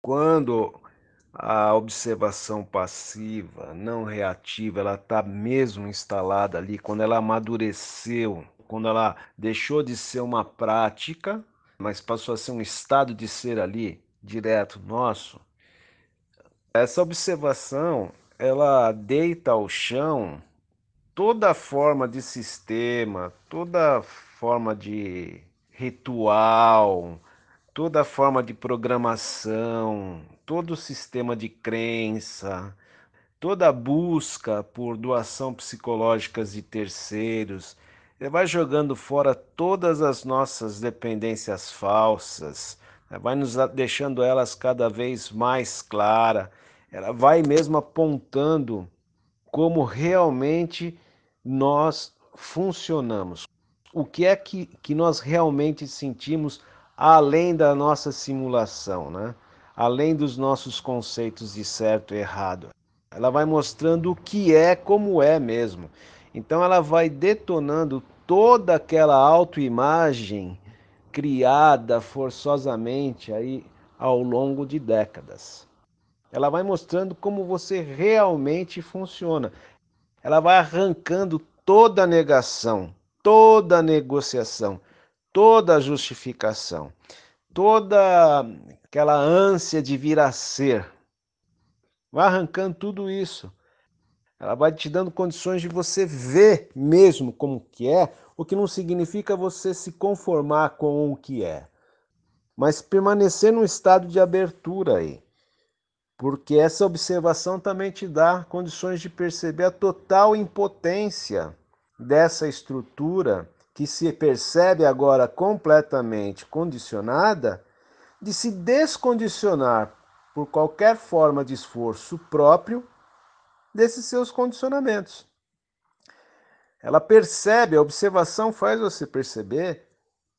Quando a observação passiva, não reativa, ela está mesmo instalada ali, quando ela amadureceu, quando ela deixou de ser uma prática, mas passou a ser um estado de ser ali, direto nosso, essa observação, ela deita ao chão toda forma de sistema, toda forma de ritual, toda forma de programação, todo sistema de crença, toda busca por doação psicológicas de terceiros, vai jogando fora todas as nossas dependências falsas, né? vai nos deixando elas cada vez mais claras, ela vai mesmo apontando como realmente nós funcionamos o que é que, que nós realmente sentimos além da nossa simulação, né? além dos nossos conceitos de certo e errado. Ela vai mostrando o que é como é mesmo. Então ela vai detonando toda aquela autoimagem criada forçosamente aí ao longo de décadas. Ela vai mostrando como você realmente funciona. Ela vai arrancando toda a negação, toda negociação, toda justificação, toda aquela ânsia de vir a ser. Vai arrancando tudo isso. Ela vai te dando condições de você ver mesmo como que é, o que não significa você se conformar com o que é, mas permanecer num estado de abertura aí. Porque essa observação também te dá condições de perceber a total impotência dessa estrutura que se percebe agora completamente condicionada, de se descondicionar por qualquer forma de esforço próprio desses seus condicionamentos. Ela percebe, a observação faz você perceber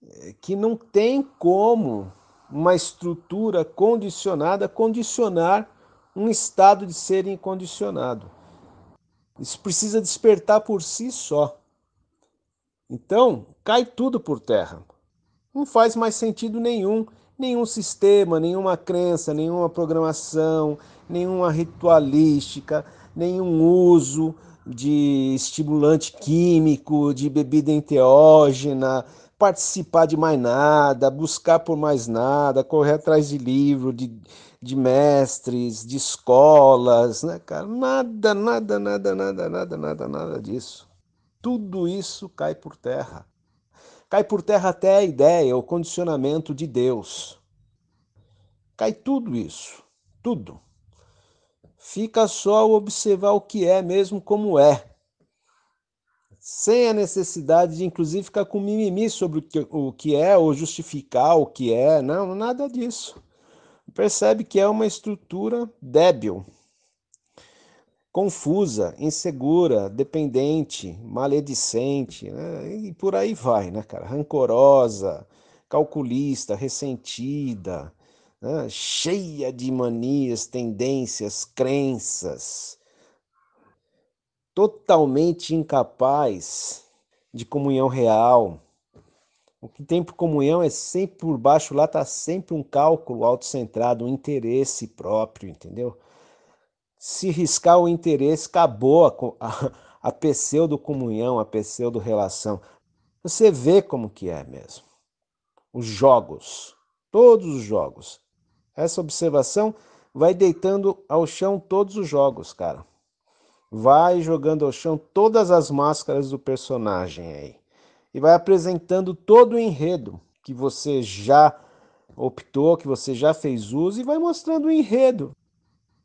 eh, que não tem como uma estrutura condicionada condicionar um estado de ser incondicionado. Isso precisa despertar por si só. Então, cai tudo por terra. Não faz mais sentido nenhum, nenhum sistema, nenhuma crença, nenhuma programação, nenhuma ritualística, nenhum uso de estimulante químico, de bebida enteógena, participar de mais nada, buscar por mais nada, correr atrás de livro, de, de mestres, de escolas, né, cara? Nada, nada, nada, nada, nada, nada, nada disso. Tudo isso cai por terra. Cai por terra até a ideia, o condicionamento de Deus. Cai tudo isso, tudo. Fica só observar o que é mesmo como é sem a necessidade de, inclusive, ficar com mimimi sobre o que, o que é ou justificar o que é. Não, nada disso. Percebe que é uma estrutura débil, confusa, insegura, dependente, maledicente, né? e por aí vai, né, cara? Rancorosa, calculista, ressentida, né? cheia de manias, tendências, crenças, totalmente incapaz de comunhão real. O que tem por comunhão é sempre por baixo lá tá sempre um cálculo autocentrado, um interesse próprio, entendeu? Se riscar o interesse, acabou a, a, a pseudo-comunhão, a pseudo-relação. Você vê como que é mesmo. Os jogos, todos os jogos. Essa observação vai deitando ao chão todos os jogos, cara vai jogando ao chão todas as máscaras do personagem aí e vai apresentando todo o enredo que você já optou, que você já fez uso e vai mostrando o enredo.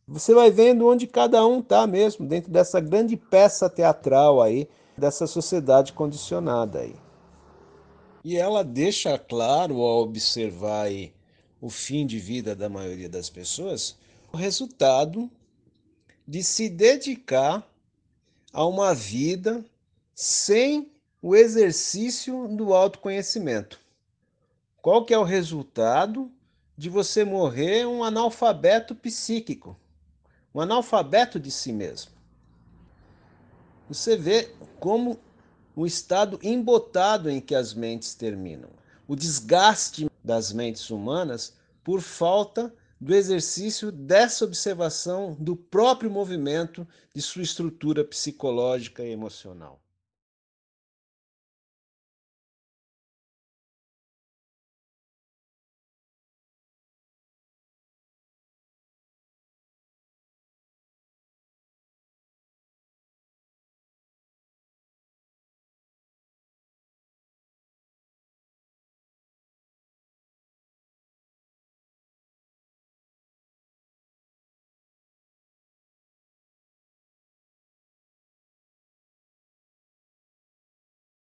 Você vai vendo onde cada um tá mesmo dentro dessa grande peça teatral aí dessa sociedade condicionada aí. E ela deixa claro ao observar aí o fim de vida da maioria das pessoas, o resultado de se dedicar a uma vida sem o exercício do autoconhecimento. Qual que é o resultado de você morrer um analfabeto psíquico, um analfabeto de si mesmo? Você vê como o estado embotado em que as mentes terminam, o desgaste das mentes humanas por falta do exercício dessa observação do próprio movimento de sua estrutura psicológica e emocional.